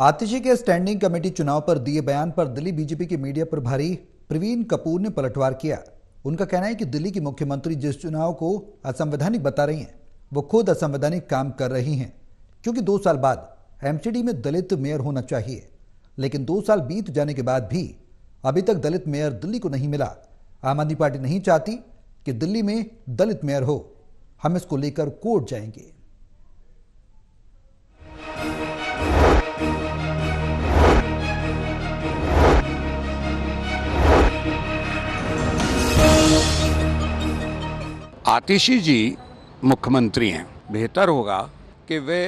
आतिशी के standing committee चुनाव पर दिए बयान पर दिल्ली बीजेपी के मीडिया प्रभारी प्रवीण कपूर ने पलटवार किया उनका कहना है कि दिल्ली की मुख्यमंत्री जिस चुनाव को असंवैधानिक बता रही हैं वो खुद असंवैधानिक काम कर रही हैं क्योंकि दो साल बाद एमसीडी में दलित मेयर होना चाहिए लेकिन दो साल बीत जाने के बाद भी अभी तक दलित मेयर दिल्ली को नहीं मिला आम आदमी पार्टी नहीं चाहती कि दिल्ली में दलित मेयर हो हम इसको लेकर कोर्ट जाएंगे आतिशी जी मुख्यमंत्री हैं बेहतर होगा कि वे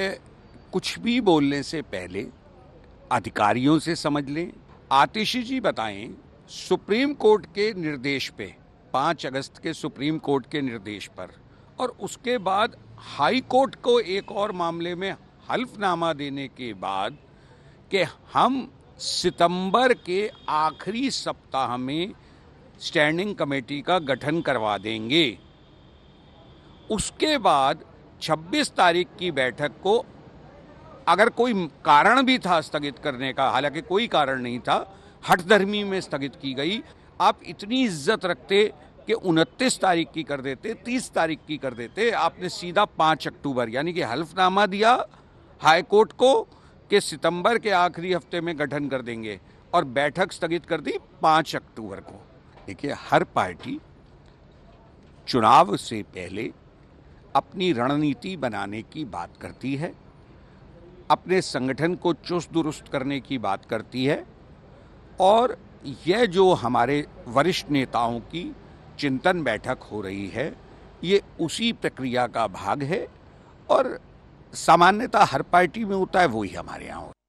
कुछ भी बोलने से पहले अधिकारियों से समझ लें आतिशी जी बताएं सुप्रीम कोर्ट के निर्देश पे पाँच अगस्त के सुप्रीम कोर्ट के निर्देश पर और उसके बाद हाई कोर्ट को एक और मामले में हल्फनामा देने के बाद कि हम सितंबर के आखिरी सप्ताह में स्टैंडिंग कमेटी का गठन करवा देंगे उसके बाद 26 तारीख की बैठक को अगर कोई कारण भी था स्थगित करने का हालांकि कोई कारण नहीं था हठधर्मी में स्थगित की गई आप इतनी इज्जत रखते कि उनतीस तारीख की कर देते तीस तारीख की कर देते आपने सीधा पाँच अक्टूबर यानी कि हल्फनामा दिया हाईकोर्ट को कि सितंबर के आखिरी हफ्ते में गठन कर देंगे और बैठक स्थगित कर दी पाँच अक्टूबर को देखिए हर पार्टी चुनाव से पहले अपनी रणनीति बनाने की बात करती है अपने संगठन को चुस्त दुरुस्त करने की बात करती है और यह जो हमारे वरिष्ठ नेताओं की चिंतन बैठक हो रही है ये उसी प्रक्रिया का भाग है और सामान्यता हर पार्टी में होता है वही हमारे यहाँ होता है